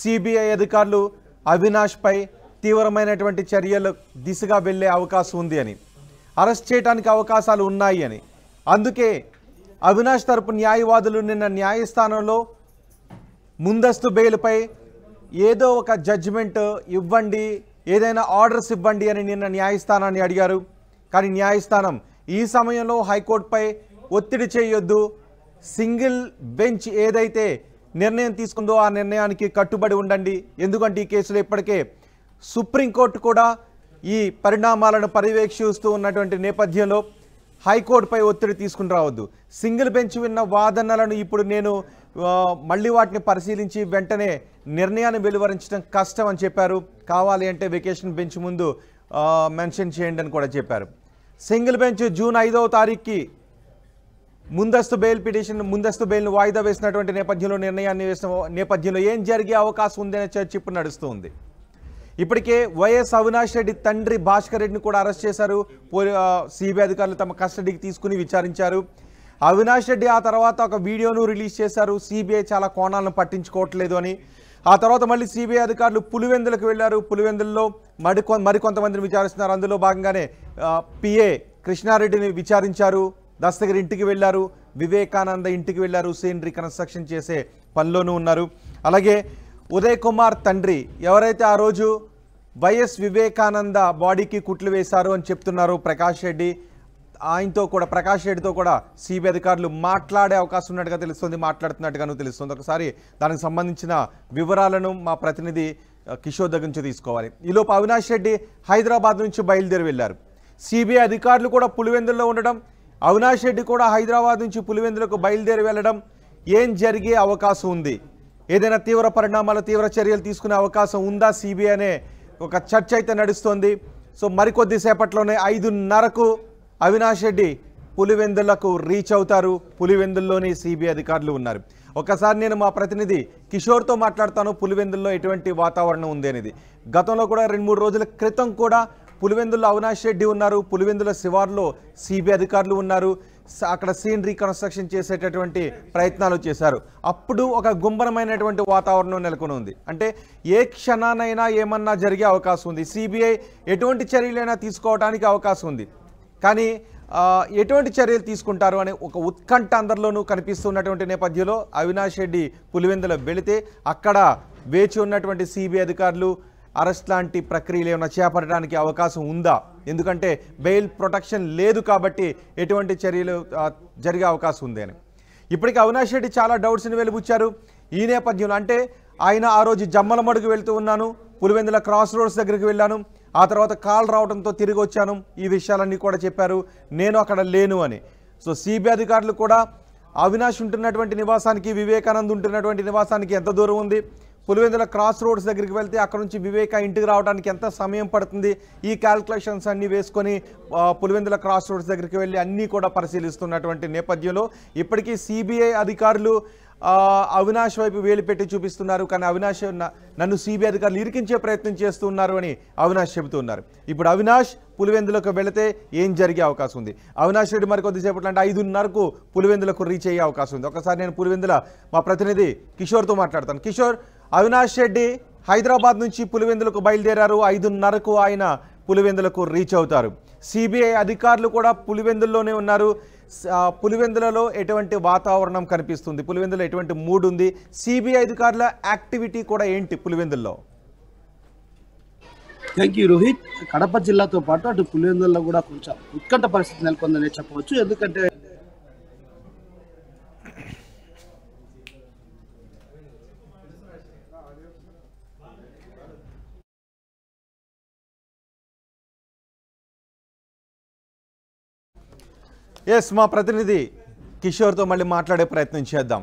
CBI అధికారులు అవినాష్పై తీవ్రమైనటువంటి చర్యలు దిశగా వెళ్లే అవకాశం ఉంది అని అరెస్ట్ చేయడానికి అవకాశాలు ఉన్నాయి అని అందుకే అవినాష్ తరపు న్యాయవాదులు నిన్న న్యాయస్థానంలో ముందస్తు బెయిల్పై ఏదో ఒక జడ్జిమెంట్ ఇవ్వండి ఏదైనా ఆర్డర్స్ ఇవ్వండి అని నిన్న న్యాయస్థానాన్ని అడిగారు కానీ న్యాయస్థానం ఈ సమయంలో హైకోర్టుపై ఒత్తిడి చేయొద్దు సింగిల్ బెంచ్ ఏదైతే నిర్ణయం తీసుకుందో ఆ నిర్ణయానికి కట్టుబడి ఉండండి ఎందుకంటే ఈ కేసులో ఇప్పటికే సుప్రీంకోర్టు కూడా ఈ పరిణామాలను పర్యవేక్షిస్తూ ఉన్నటువంటి నేపథ్యంలో హైకోర్టుపై ఒత్తిడి తీసుకుని రావద్దు సింగిల్ బెంచ్ విన్న వాదనలను ఇప్పుడు నేను మళ్ళీ వాటిని పరిశీలించి వెంటనే నిర్ణయాన్ని వెలువరించడం కష్టం అని చెప్పారు కావాలి అంటే వెకేషన్ బెంచ్ ముందు మెన్షన్ చేయండి అని కూడా చెప్పారు సింగిల్ బెంచ్ జూన్ ఐదవ తారీఖుకి ముందస్తు బెయిల్ పిటిషన్ ముందస్తు బెయిల్ను వాయిదా వేసినటువంటి నేపథ్యంలో నిర్ణయాన్ని వేసిన నేపథ్యంలో ఏం జరిగే అవకాశం ఉందనే చర్చ ఇప్పుడు నడుస్తుంది ఇప్పటికే వైఎస్ అవినాష్ రెడ్డి తండ్రి భాస్కర్ రెడ్డిని కూడా అరెస్ట్ చేశారు సిబిఐ అధికారులు తమ కస్టడీకి తీసుకుని విచారించారు అవినాష్ రెడ్డి ఆ తర్వాత ఒక వీడియోను రిలీజ్ చేశారు సిబిఐ చాలా కోణాలను పట్టించుకోవట్లేదు అని ఆ తర్వాత మళ్ళీ సిబిఐ అధికారులు పులివెందులకు వెళ్ళారు పులివెందుల్లో మరికొ మరికొంతమందిని విచారిస్తున్నారు అందులో భాగంగానే పిఏ కృష్ణారెడ్డిని విచారించారు దస్తగిరి ఇంటికి వెళ్ళారు వివేకానంద ఇంటికి వెళ్ళారు సీన్ రికన్స్ట్రక్షన్ చేసే పనిలోనూ ఉన్నారు అలాగే ఉదయ్ కుమార్ తండ్రి ఎవరైతే ఆ రోజు వైఎస్ వివేకానంద బాడీకి కుట్లు వేశారు అని చెప్తున్నారు ప్రకాష్ రెడ్డి ఆయనతో కూడా ప్రకాష్ రెడ్డితో కూడా సిబిఐ అధికారులు మాట్లాడే అవకాశం ఉన్నట్టుగా తెలుస్తుంది మాట్లాడుతున్నట్టుగాను తెలుస్తుంది ఒకసారి దానికి సంబంధించిన వివరాలను మా ప్రతినిధి కిషోర్ దగ్గర నుంచి తీసుకోవాలి ఈలోపు అవినాష్ రెడ్డి హైదరాబాద్ నుంచి బయలుదేరి వెళ్ళారు సిబిఐ అధికారులు కూడా పులివెందుల్లో ఉండడం అవినాష్ రెడ్డి కూడా హైదరాబాద్ నుంచి పులివెందులకు బయలుదేరి వెళ్లడం ఏం జరిగే అవకాశం ఉంది ఏదైనా తీవ్ర పరిణామాలు తీవ్ర చర్యలు తీసుకునే అవకాశం ఉందా సిబిఐ అనే ఒక చర్చ అయితే నడుస్తోంది సో మరికొద్ది సేపట్లోనే ఐదున్నరకు అవినాష్ రెడ్డి పులివెందులకు రీచ్ అవుతారు పులివెందుల్లోని సిబిఐ అధికారులు ఉన్నారు ఒకసారి నేను మా ప్రతినిధి కిషోర్తో మాట్లాడతాను పులివెందుల్లో ఎటువంటి వాతావరణం ఉంది అనేది గతంలో కూడా రెండు మూడు రోజుల క్రితం కూడా పులివెందుల్లో అవినాష్ రెడ్డి ఉన్నారు పులివెందుల శివార్లో సిబిఐ అధికారులు ఉన్నారు అక్కడ సీన్ రీకన్స్ట్రక్షన్ చేసేటటువంటి ప్రయత్నాలు చేశారు అప్పుడు ఒక గుంబరమైనటువంటి వాతావరణం నెలకొని ఉంది అంటే ఏ క్షణానైనా ఏమన్నా జరిగే అవకాశం ఉంది సిబిఐ ఎటువంటి చర్యలైనా తీసుకోవడానికి అవకాశం ఉంది కానీ ఎటువంటి చర్యలు తీసుకుంటారు అనే ఒక ఉత్కంఠ అందరిలోనూ కనిపిస్తున్నటువంటి నేపథ్యంలో అవినాష్ రెడ్డి పులివెందుల వెళితే అక్కడ వేచి ఉన్నటువంటి సిబిఐ అధికారులు అరెస్ట్ లాంటి ప్రక్రియలు ఏమైనా చేపట్టడానికి అవకాశం ఉందా ఎందుకంటే బెయిల్ ప్రొటెక్షన్ లేదు కాబట్టి ఎటువంటి చర్యలు జరిగే అవకాశం ఉంది అని ఇప్పటికీ అవినాష్ రెడ్డి చాలా డౌట్స్ని వెలిబుచ్చారు ఈ నేపథ్యంలో అంటే ఆయన ఆ రోజు జమ్మల మడుగు వెళ్తూ ఉన్నాను పులివెందుల క్రాస్ రోడ్స్ దగ్గరికి వెళ్ళాను ఆ తర్వాత కాల్ రావడంతో తిరిగి వచ్చాను ఈ విషయాలన్నీ కూడా చెప్పారు నేను అక్కడ లేను అని సో సిబిఐ అధికారులు కూడా అవినాష్ ఉంటున్నటువంటి నివాసానికి వివేకానంద్ ఉంటున్నటువంటి నివాసానికి ఎంత దూరం ఉంది పులివెందుల క్రాస్ రోడ్స్ దగ్గరికి వెళ్తే అక్కడ నుంచి వివేక ఇంటికి రావడానికి ఎంత సమయం పడుతుంది ఈ క్యాల్కులేషన్స్ అన్నీ వేసుకొని పులివెందుల క్రాస్ రోడ్స్ దగ్గరికి వెళ్ళి అన్నీ కూడా పరిశీలిస్తున్నటువంటి నేపథ్యంలో ఇప్పటికీ సిబిఐ అధికారులు అవినాష్ వైపు వేలు పెట్టి చూపిస్తున్నారు కానీ అవినాష్ నన్ను సిబిఐ అధికారులు ఇరికించే ప్రయత్నం చేస్తున్నారు అని అవినాష్ చెబుతున్నారు ఇప్పుడు అవినాష్ పులివెందులకు వెళితే ఏం జరిగే అవకాశం ఉంది అవినాష్ రెడ్డి మరి కొద్దిసేపట్లో అంటే ఐదున్నరకు పులివెందులకు రీచ్ అయ్యే అవకాశం ఉంది ఒకసారి నేను పులివెందుల మా ప్రతినిధి కిషోర్తో మాట్లాడతాను కిషోర్ అవినాష్ రెడ్డి హైదరాబాద్ నుంచి పులివెందులకు బయలుదేరారు ఐదున్నరకు ఆయన పులివెందులకు రీచ్ అవుతారు సిబిఐ అధికారులు కూడా పులివెందుల్లోనే ఉన్నారు పులివెందులలో ఎటువంటి వాతావరణం కనిపిస్తుంది పులివెందులో ఎటువంటి మూడ్ ఉంది సిబిఐ అధికారుల యాక్టివిటీ కూడా ఏంటి పులివెందుల్లో థ్యాంక్ యూ రోహిత్ కడప జిల్లాతో పాటు అటు పులివెందుల్లో కూడా కొంచెం ఉత్కంఠ పరిస్థితి నెలకొందనే చెప్పవచ్చు ఎందుకంటే ఎస్ మా ప్రతినిధి కిషోర్తో మళ్ళీ మాట్లాడే ప్రయత్నం చేద్దాం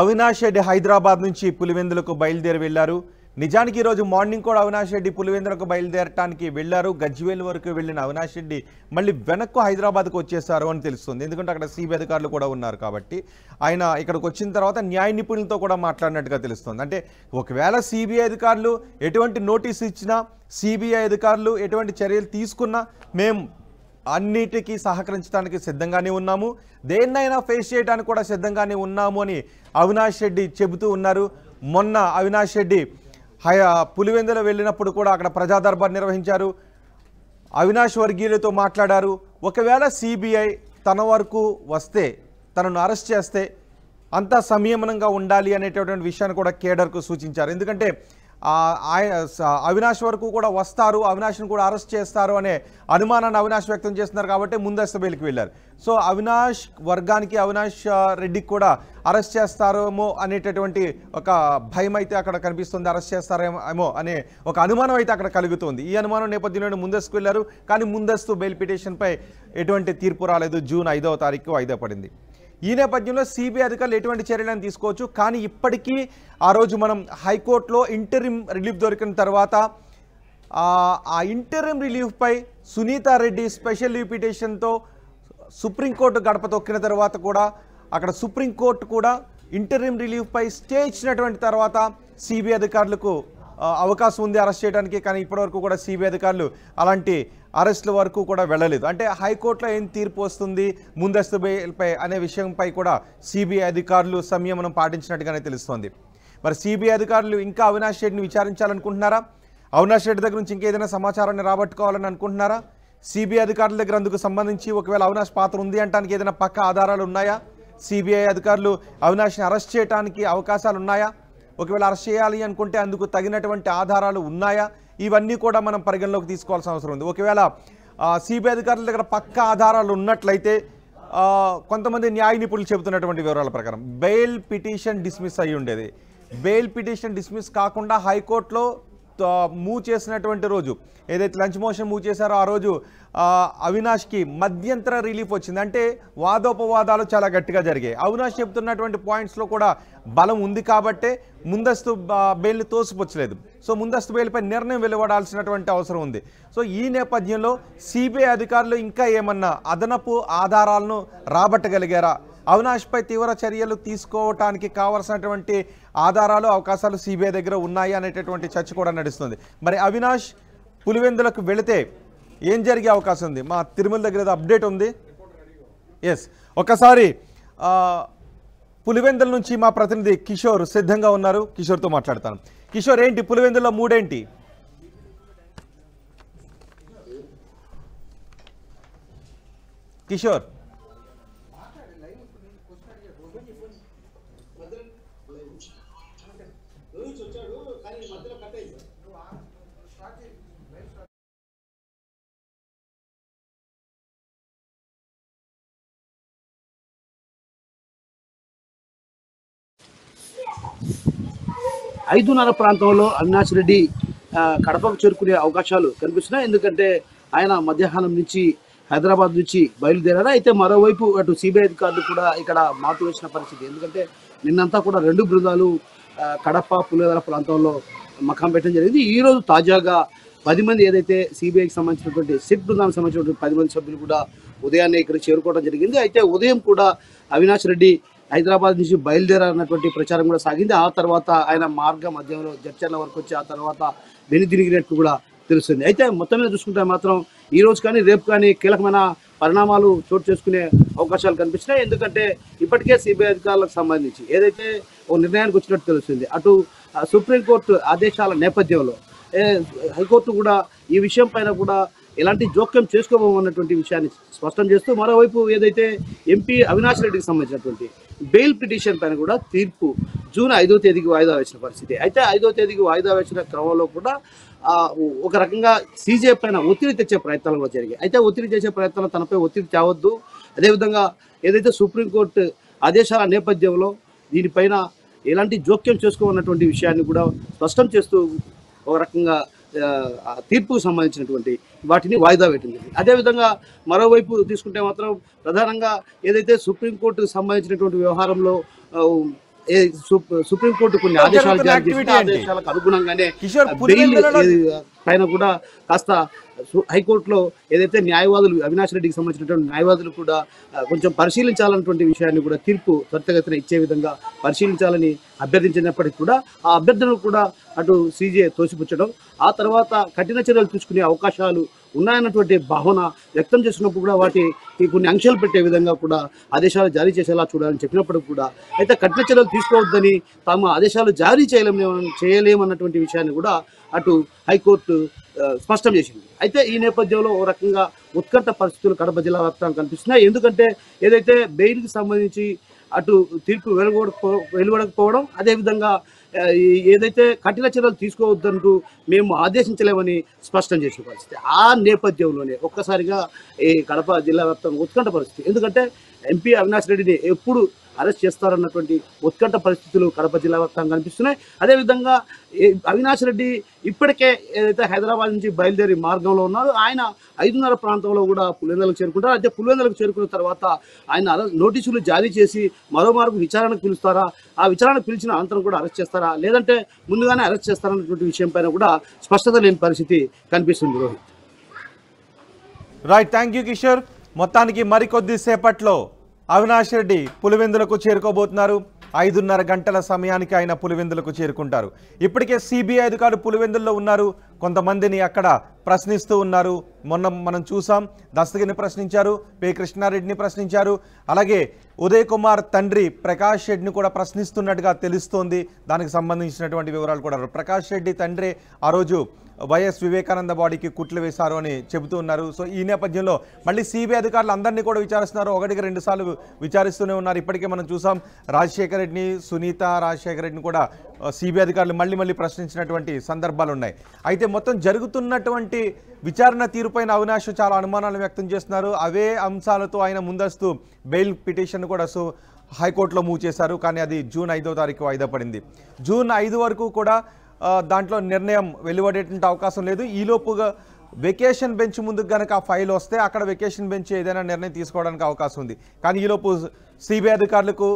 అవినాష్ రెడ్డి హైదరాబాద్ నుంచి పులివెందులకు బయలుదేరి వెళ్ళారు నిజానికి ఈరోజు మార్నింగ్ కూడా అవినాష్ రెడ్డి పులివెందులకు బయలుదేరటానికి వెళ్ళారు గజ్వేలు వరకు వెళ్ళిన అవినాష్ రెడ్డి మళ్ళీ వెనక్కు హైదరాబాద్కు వచ్చేసారు అని తెలుస్తుంది ఎందుకంటే అక్కడ సిబి అధికారులు కూడా ఉన్నారు కాబట్టి ఆయన ఇక్కడికి వచ్చిన తర్వాత న్యాయ నిపుణులతో కూడా మాట్లాడినట్టుగా తెలుస్తుంది అంటే ఒకవేళ సిబిఐ అధికారులు ఎటువంటి నోటీస్ ఇచ్చినా సిబిఐ అధికారులు ఎటువంటి చర్యలు తీసుకున్నా మేము అన్నిటికీ సహకరించడానికి సిద్ధంగానే ఉన్నాము దేన్నైనా ఫేస్ చేయడానికి కూడా సిద్ధంగానే ఉన్నాము అని అవినాష్ రెడ్డి చెబుతూ ఉన్నారు మొన్న అవినాష్ రెడ్డి హయా పులివెందుల వెళ్ళినప్పుడు కూడా అక్కడ ప్రజాదర్బార్ నిర్వహించారు అవినాష్ వర్గీయులతో మాట్లాడారు ఒకవేళ సిబిఐ తన వరకు వస్తే తనను అరెస్ట్ చేస్తే అంతా సంయమనంగా ఉండాలి అనేటటువంటి విషయాన్ని కూడా కేడర్కు సూచించారు ఎందుకంటే అవినాష్ వరకు కూడా వస్తారు అవినాష్ని కూడా అరెస్ట్ చేస్తారు అనే అనుమానాన్ని అవినాష్ వ్యక్తం చేస్తున్నారు కాబట్టి ముందస్తు బయలుకి వెళ్ళారు సో అవినాష్ వర్గానికి అవినాష్ రెడ్డికి కూడా అరెస్ట్ చేస్తారేమో అనేటటువంటి ఒక భయం అయితే అక్కడ కనిపిస్తుంది అరెస్ట్ చేస్తారేమో అనే ఒక అనుమానం అయితే అక్కడ కలుగుతుంది ఈ అనుమానం నేపథ్యంలో ముందస్తుకు వెళ్ళారు కానీ ముందస్తు బెయిల్ పిటిషన్పై ఎటువంటి తీర్పు రాలేదు జూన్ ఐదవ తారీఖు వాయిదా పడింది ఈ నేపథ్యంలో సిబిఐ అధికారులు ఎటువంటి చర్యలను తీసుకోవచ్చు కానీ ఇప్పటికీ ఆ రోజు మనం హైకోర్టులో ఇంటరిమ్ రిలీఫ్ దొరికిన తర్వాత ఆ interim రిలీఫ్పై Sunitha Reddy special leave supreme court గడప తొక్కిన తర్వాత కూడా అక్కడ సుప్రీంకోర్టు కూడా ఇంటరిమ్ రిలీఫ్పై స్టే ఇచ్చినటువంటి తర్వాత సిబిఐ అధికారులకు అవకాశం ఉంది అరెస్ట్ చేయడానికి కానీ ఇప్పటివరకు కూడా సిబిఐ అధికారులు అలాంటి అరెస్టుల వరకు కూడా వెళ్ళలేదు అంటే హైకోర్టులో ఏం తీర్పు వస్తుంది ముందస్తు బెయిల్పై అనే విషయంపై కూడా సిబిఐ అధికారులు సంయమనం పాటించినట్టుగానే తెలుస్తోంది మరి సిబిఐ అధికారులు ఇంకా అవినాష్ రెడ్డిని విచారించాలనుకుంటున్నారా అవినాష్ రెడ్డి దగ్గర నుంచి ఇంకేదైనా సమాచారాన్ని రాబట్టుకోవాలని అనుకుంటున్నారా సిబిఐ అధికారుల దగ్గర అందుకు సంబంధించి ఒకవేళ అవినాష్ పాత్ర ఉంది అంటానికి ఏదైనా పక్క ఆధారాలు ఉన్నాయా సిబిఐ అధికారులు అవినాష్ని అరెస్ట్ చేయడానికి అవకాశాలు ఉన్నాయా ఒకవేళ అరెస్ట్ చేయాలి అనుకుంటే అందుకు తగినటువంటి ఆధారాలు ఉన్నాయా ఇవన్నీ కూడా మనం పరిగణలోకి తీసుకోవాల్సిన అవసరం ఉంది ఒకవేళ సిబిఐ అధికారుల దగ్గర పక్క ఆధారాలు ఉన్నట్లయితే కొంతమంది న్యాయ నిపుణులు చెబుతున్నటువంటి వివరాల ప్రకారం బెయిల్ పిటిషన్ డిస్మిస్ అయ్యి ఉండేది బెయిల్ పిటిషన్ డిస్మిస్ కాకుండా హైకోర్టులో మూవ్ చేసినటువంటి రోజు ఏదైతే లంచ్ మోషన్ మూవ్ చేశారో ఆ రోజు అవినాష్కి మధ్యంతర రిలీఫ్ వచ్చింది అంటే వాదోపవాదాలు చాలా గట్టిగా జరిగాయి అవినాష్ చెప్తున్నటువంటి పాయింట్స్లో కూడా బలం ఉంది కాబట్టే ముందస్తు బెయిల్ని తోసిపుచ్చలేదు సో ముందస్తు బెయిల్పై నిర్ణయం వెలువడాల్సినటువంటి అవసరం ఉంది సో ఈ నేపథ్యంలో సిబిఐ అధికారులు ఇంకా ఏమన్నా అదనపు ఆధారాలను రాబట్టగలిగారా అవినాష్పై తీవ్ర చర్యలు తీసుకోవటానికి కావలసినటువంటి ఆధారాలు అవకాశాలు సిబిఐ దగ్గర ఉన్నాయి అనేటటువంటి చర్చ కూడా నడుస్తుంది మరి అవినాష్ పులివెందులకు వెళితే ఏం జరిగే అవకాశం ఉంది మా తిరుమల దగ్గర అప్డేట్ ఉంది ఎస్ ఒకసారి పులివెందుల నుంచి మా ప్రతినిధి కిషోర్ సిద్ధంగా ఉన్నారు కిషోర్తో మాట్లాడతాను కిషోర్ ఏంటి పులివెందుల్లో మూడేంటి కిషోర్ ఐదున్నర ప్రాంతంలో అవినాష్ రెడ్డి కడపకు చేరుకునే అవకాశాలు కనిపిస్తున్నాయి ఎందుకంటే ఆయన మధ్యాహ్నం నుంచి హైదరాబాద్ నుంచి బయలుదేరారు అయితే మరోవైపు అటు సిబిఐ అధికారులు కూడా ఇక్కడ మాటు వేసిన పరిస్థితి ఎందుకంటే నిన్నంతా కూడా రెండు బృందాలు కడప పులివెల ప్రాంతంలో మకాం పెట్టడం జరిగింది ఈరోజు తాజాగా పది మంది ఏదైతే సిబిఐకి సంబంధించినటువంటి సిట్ బృందానికి సంబంధించినటువంటి పది మంది సభ్యులు కూడా ఉదయాన్నే ఇక్కడ చేరుకోవడం జరిగింది అయితే ఉదయం కూడా అవినాష్ రెడ్డి హైదరాబాద్ నుంచి బయలుదేరాలన్నటువంటి ప్రచారం కూడా సాగింది ఆ తర్వాత ఆయన మార్గ మధ్యంలో జడ్చర్ల వరకు వచ్చి ఆ తర్వాత వెనుదిరిగినట్టు కూడా తెలుస్తుంది అయితే మొత్తం మీద చూసుకుంటే మాత్రం ఈ రోజు కానీ రేపు కానీ కీలకమైన పరిణామాలు చోటు చేసుకునే అవకాశాలు కనిపిస్తున్నాయి ఎందుకంటే ఇప్పటికే సిబిఐ అధికారులకు సంబంధించి ఏదైతే ఓ నిర్ణయానికి వచ్చినట్టు తెలుస్తుంది అటు సుప్రీంకోర్టు ఆదేశాల నేపథ్యంలో హైకోర్టు కూడా ఈ విషయం పైన కూడా ఎలాంటి జోక్యం చేసుకోబోమన్నటువంటి విషయాన్ని స్పష్టం చేస్తూ మరోవైపు ఏదైతే ఎంపీ అవినాష్ రెడ్డికి సంబంధించినటువంటి బెయిల్ పిటిషన్ పైన కూడా తీర్పు జూన్ ఐదో తేదీకి వాయిదా వేసిన పరిస్థితి అయితే ఐదో తేదీకి వాయిదా వేసిన క్రమంలో కూడా ఒక రకంగా సీజే పైన ఒత్తిడి తెచ్చే ప్రయత్నాలు కూడా జరిగాయి అయితే ఒత్తిడి చేసే ప్రయత్నాలు తనపై ఒత్తిడి తేవద్దు అదేవిధంగా ఏదైతే సుప్రీంకోర్టు ఆదేశాల నేపథ్యంలో దీనిపైన ఎలాంటి జోక్యం చేసుకోవాలన్నటువంటి విషయాన్ని కూడా స్పష్టం చేస్తూ ఒక రకంగా తీర్పుకు సంబంధించినటువంటి వాటిని వాయిదా పెట్టింది అదేవిధంగా మరోవైపు తీసుకుంటే మాత్రం ప్రధానంగా ఏదైతే సుప్రీంకోర్టుకు సంబంధించినటువంటి వ్యవహారంలో సుప్రీంకోర్టు కొన్ని ఆదేశాలు జారీ చేసిన ఆదేశాలకు అనుగుణంగానే ఆయన కూడా కాస్త హైకోర్టులో ఏదైతే న్యాయవాదులు అవినాష్ రెడ్డికి సంబంధించినటువంటి న్యాయవాదులు కూడా కొంచెం పరిశీలించాలన్నటువంటి విషయాన్ని కూడా తీర్పు త్వరితగతిన ఇచ్చే విధంగా పరిశీలించాలని అభ్యర్థించినప్పటికీ కూడా ఆ అభ్యర్థనలు కూడా అటు సీజే తోసిపుచ్చడం ఆ తర్వాత కఠిన చర్యలు తీసుకునే అవకాశాలు ఉన్నాయన్నటువంటి భావన వ్యక్తం చేసినప్పుడు కూడా వాటి కొన్ని అంశాలు పెట్టే విధంగా కూడా ఆదేశాలు జారీ చేసేలా చూడాలని చెప్పినప్పటికి కూడా అయితే కఠిన చర్యలు తీసుకోవద్దని తాము ఆదేశాలు జారీ చేయలేము చేయలేమన్నటువంటి విషయాన్ని కూడా అటు హైకోర్టు స్పష్టం చేసింది అయితే ఈ నేపథ్యంలో ఓ రకంగా ఉత్కంఠ పరిస్థితులు కడప జిల్లా వ్యాప్తంగా కనిపిస్తున్నాయి ఎందుకంటే ఏదైతే బెయిల్కి సంబంధించి అటు తీర్పు వెలువడకపో వెలువడకపోవడం అదేవిధంగా ఏదైతే కఠిన చర్యలు తీసుకోవద్దంటూ మేము ఆదేశించలేమని స్పష్టం చేసిన పరిస్థితి ఆ నేపథ్యంలోనే ఒక్కసారిగా ఈ కడప జిల్లా వ్యాప్తంగా ఉత్కంఠ పరిస్థితి ఎందుకంటే ఎంపీ అవినాష్ రెడ్డిని ఎప్పుడు అరెస్ట్ చేస్తారన్నటువంటి ఉత్కంఠ పరిస్థితులు కడప జిల్లా వ్యాప్తంగా కనిపిస్తున్నాయి అదేవిధంగా అవినాష్ రెడ్డి ఇప్పటికే ఏదైతే హైదరాబాద్ నుంచి బయలుదేరి మార్గంలో ఉన్నారో ఆయన ఐదున్నర ప్రాంతంలో కూడా పులివెందలకు చేరుకుంటారు అయితే పులివెందలకు చేరుకున్న తర్వాత ఆయన నోటీసులు జారీ చేసి మరో మార్పు విచారణకు పిలుస్తారా ఆ విచారణకు పిలిచిన అనంతరం కూడా అరెస్ట్ చేస్తారా లేదంటే ముందుగానే అరెస్ట్ చేస్తారన్నటువంటి విషయంపైన కూడా స్పష్టత లేని పరిస్థితి కనిపిస్తుంది Rohit right thank you Kishore మొత్తానికి మరికొద్ది సేపట్లో అవినాష్ రెడ్డి పులివెందులకు చేరుకోబోతున్నారు ఐదున్నర గంటల సమయానికి ఆయన పులివెందులకు చేరుకుంటారు ఇప్పటికే సిబిఐ అధికారులు పులివెందుల్లో ఉన్నారు కొంతమందిని అక్కడ ప్రశ్నిస్తూ ఉన్నారు మొన్న మనం చూసాం దస్తగిరిని ప్రశ్నించారు పి కృష్ణారెడ్డిని ప్రశ్నించారు అలాగే ఉదయ్ కుమార్ తండ్రి ప్రకాష్ రెడ్డిని కూడా ప్రశ్నిస్తున్నట్టుగా తెలుస్తోంది దానికి సంబంధించినటువంటి వివరాలు కూడా ప్రకాష్ రెడ్డి తండ్రి ఆ రోజు వైఎస్ వివేకానంద బాడీకి కుట్లు వేశారు అని చెబుతూ ఉన్నారు సో ఈ నేపథ్యంలో మళ్ళీ సిబిఐ అధికారులు అందరినీ కూడా విచారిస్తున్నారు ఒకటికి రెండు సార్లు విచారిస్తూనే ఉన్నారు ఇప్పటికే మనం చూసాం రాజశేఖర రెడ్డిని సునీత రాజశేఖర రెడ్డిని కూడా సిబిఐ అధికారులు మళ్ళీ మళ్ళీ ప్రశ్నించినటువంటి సందర్భాలు ఉన్నాయి అయితే మొత్తం జరుగుతున్నటువంటి విచారణ తీరుపైన అవినాష్ చాలా అనుమానాలు వ్యక్తం చేస్తున్నారు అవే అంశాలతో ఆయన ముందస్తు బెయిల్ పిటిషన్ కూడా సో హైకోర్టులో మూవ్ చేశారు కానీ అది జూన్ ఐదో తారీఖు వాయిదా పడింది జూన్ ఐదు వరకు కూడా దాంట్లో నిర్ణయం వెలువడేటువంటి అవకాశం లేదు ఈలోపుగా వెకేషన్ బెంచ్ ముందుకు కనుక ఆ ఫైల్ వస్తే అక్కడ వెకేషన్ బెంచ్ ఏదైనా నిర్ణయం తీసుకోవడానికి అవకాశం ఉంది కానీ ఈలోపు సిబిఐ అధికారులకు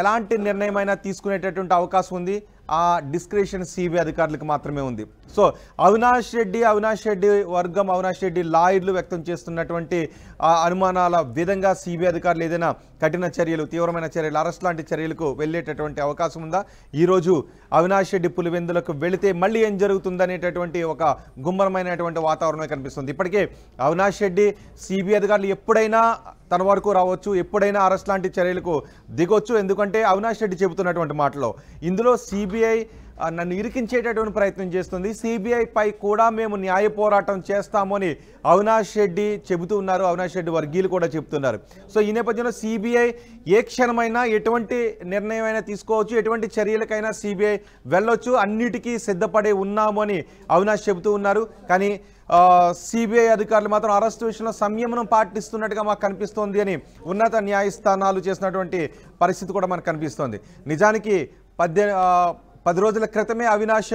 ఎలాంటి నిర్ణయం అయినా తీసుకునేటటువంటి అవకాశం ఉంది ఆ డిస్క్రిషన్ సిబిఐ అధికారులకు మాత్రమే ఉంది సో అవినాష్ రెడ్డి అవినాష్ రెడ్డి వర్గం అవినాష్ రెడ్డి లాయర్లు వ్యక్తం చేస్తున్నటువంటి అనుమానాల విధంగా సిబిఐ అధికారులు ఏదైనా కఠిన చర్యలు తీవ్రమైన చర్యలు అరెస్ట్ లాంటి చర్యలకు వెళ్ళేటటువంటి అవకాశం ఉందా ఈరోజు అవినాష్ రెడ్డి పులివెందులకు వెళితే మళ్ళీ ఏం జరుగుతుందనేటటువంటి ఒక గుమ్మరమైనటువంటి వాతావరణం కనిపిస్తుంది ఇప్పటికే అవినాష్ రెడ్డి సిబిఐ అధికారులు ఎప్పుడైనా తన వరకు రావచ్చు ఎప్పుడైనా అరెస్ట్ లాంటి చర్యలకు దిగొచ్చు ఎందుకంటే అవినాష్ రెడ్డి చెబుతున్నటువంటి మాటలో ఇందులో సిబిఐ నన్ను ఇరికించేటటువంటి ప్రయత్నం చేస్తుంది సిబిఐపై కూడా మేము న్యాయ పోరాటం చేస్తాము అని అవినాష్ రెడ్డి చెబుతూ ఉన్నారు అవినాష్ రెడ్డి వర్గీయులు కూడా చెబుతున్నారు సో ఈ నేపథ్యంలో సిబిఐ ఏ క్షణమైనా ఎటువంటి నిర్ణయమైనా తీసుకోవచ్చు ఎటువంటి చర్యలకైనా సిబిఐ వెళ్ళొచ్చు అన్నిటికీ సిద్ధపడే ఉన్నాము అని అవినాష్ చెబుతూ ఉన్నారు కానీ సిబిఐ అధికారులు మాత్రం అరెస్టు విషయంలో సంయమనం పాటిస్తున్నట్టుగా మాకు కనిపిస్తోంది అని ఉన్నత న్యాయస్థానాలు చేసినటువంటి పరిస్థితి కూడా మనకు కనిపిస్తోంది నిజానికి పద్దెనిమిది పది రోజుల క్రితమే అవినాష్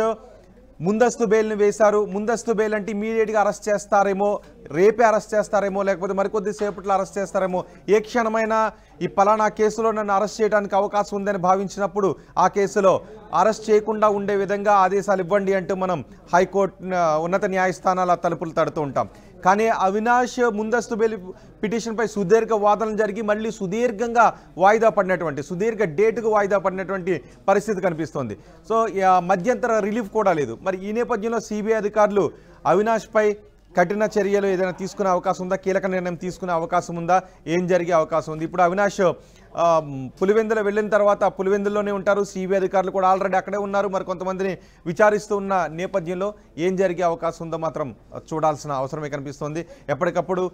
ముందస్తు బెయిల్ని వేశారు ముందస్తు బెయిల్ అంటే ఇమీడియట్గా అరెస్ట్ చేస్తారేమో రేపే అరెస్ట్ చేస్తారేమో లేకపోతే మరికొద్ది సేపట్లో అరెస్ట్ చేస్తారేమో ఏ క్షణమైనా ఈ పలానా కేసులో నన్ను అరెస్ట్ చేయడానికి అవకాశం ఉందని భావించినప్పుడు ఆ కేసులో అరెస్ట్ చేయకుండా ఉండే విధంగా ఆదేశాలు ఇవ్వండి అంటూ మనం హైకోర్టు ఉన్నత న్యాయస్థానాల తలుపులు తడుతూ ఉంటాం కానీ అవినాష్ ముందస్తు బెయిల్ పిటిషన్పై సుదీర్ఘ వాదనలు జరిగి మళ్ళీ సుదీర్ఘంగా వాయిదా పడినటువంటి సుదీర్ఘ డేటుకు వాయిదా పడినటువంటి పరిస్థితి కనిపిస్తోంది సో మధ్యంతర రిలీఫ్ కూడా లేదు మరి ఈ నేపథ్యంలో సిబిఐ అధికారులు అవినాష్పై కఠిన చర్యలు ఏదైనా తీసుకునే అవకాశం ఉందా కీలక నిర్ణయం తీసుకునే అవకాశం ఉందా ఏం జరిగే అవకాశం ఉంది ఇప్పుడు అవినాష్ పులివెందులు వెళ్ళిన తర్వాత పులివెందుల్లోనే ఉంటారు సిబిఐ అధికారులు కూడా ఆల్రెడీ అక్కడే ఉన్నారు మరి కొంతమందిని విచారిస్తూ ఉన్న నేపథ్యంలో ఏం జరిగే అవకాశం ఉందో మాత్రం చూడాల్సిన అవసరమే కనిపిస్తోంది ఎప్పటికప్పుడు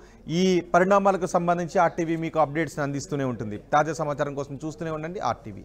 ఈ పరిణామాలకు సంబంధించి ఆర్టీవీ మీకు అప్డేట్స్ని అందిస్తూనే ఉంటుంది తాజా సమాచారం కోసం చూస్తూనే ఉండండి ఆర్టీవీ